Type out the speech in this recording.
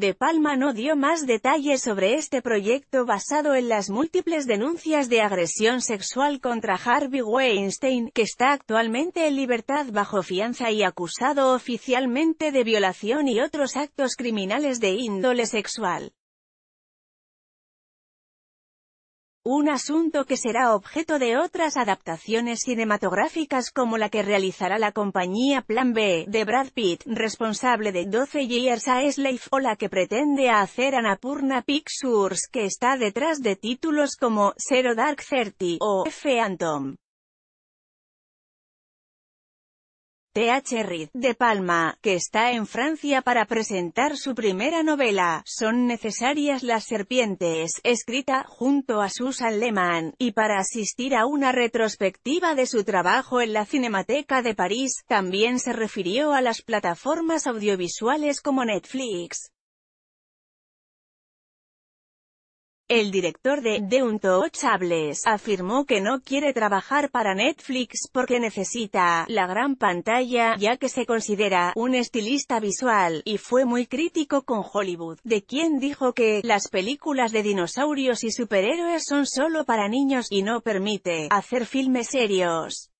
De Palma no dio más detalles sobre este proyecto basado en las múltiples denuncias de agresión sexual contra Harvey Weinstein, que está actualmente en libertad bajo fianza y acusado oficialmente de violación y otros actos criminales de índole sexual. un asunto que será objeto de otras adaptaciones cinematográficas como la que realizará la compañía Plan B, de Brad Pitt, responsable de 12 Years a Slave, o la que pretende hacer Anapurna Pictures, que está detrás de títulos como Zero Dark Thirty o Phantom. T.H. Reed, de Palma, que está en Francia para presentar su primera novela, Son necesarias las serpientes, escrita junto a Susan Lehmann, y para asistir a una retrospectiva de su trabajo en la Cinemateca de París, también se refirió a las plataformas audiovisuales como Netflix. El director de The Untouchables afirmó que no quiere trabajar para Netflix porque necesita la gran pantalla, ya que se considera un estilista visual, y fue muy crítico con Hollywood, de quien dijo que las películas de dinosaurios y superhéroes son solo para niños y no permite hacer filmes serios.